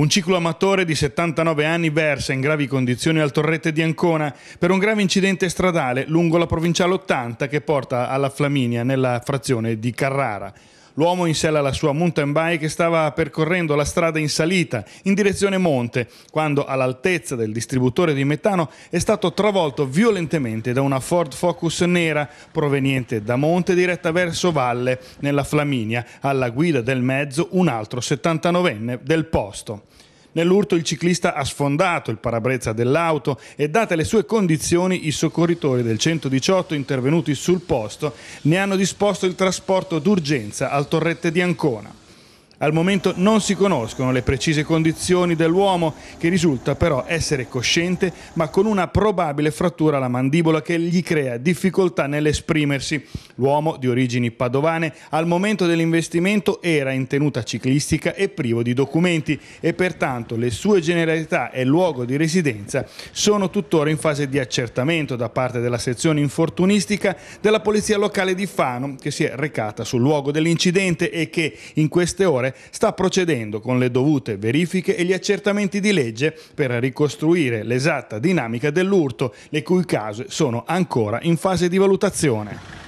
Un ciclo amatore di 79 anni versa in gravi condizioni al torrette di Ancona per un grave incidente stradale lungo la provinciale 80 che porta alla Flaminia nella frazione di Carrara. L'uomo in sella alla sua mountain bike stava percorrendo la strada in salita, in direzione monte, quando all'altezza del distributore di metano è stato travolto violentemente da una Ford Focus nera proveniente da monte diretta verso valle, nella Flaminia, alla guida del mezzo un altro 79enne del posto. Nell'urto il ciclista ha sfondato il parabrezza dell'auto e date le sue condizioni i soccorritori del 118 intervenuti sul posto ne hanno disposto il trasporto d'urgenza al torrette di Ancona. Al momento non si conoscono le precise condizioni dell'uomo, che risulta però essere cosciente, ma con una probabile frattura alla mandibola che gli crea difficoltà nell'esprimersi. L'uomo, di origini padovane, al momento dell'investimento era in tenuta ciclistica e privo di documenti e pertanto le sue generalità e luogo di residenza sono tuttora in fase di accertamento da parte della sezione infortunistica della Polizia Locale di Fano, che si è recata sul luogo dell'incidente e che in queste ore militare sta procedendo con le dovute verifiche e gli accertamenti di legge per ricostruire l'esatta dinamica dell'urto, le cui cause sono ancora in fase di valutazione.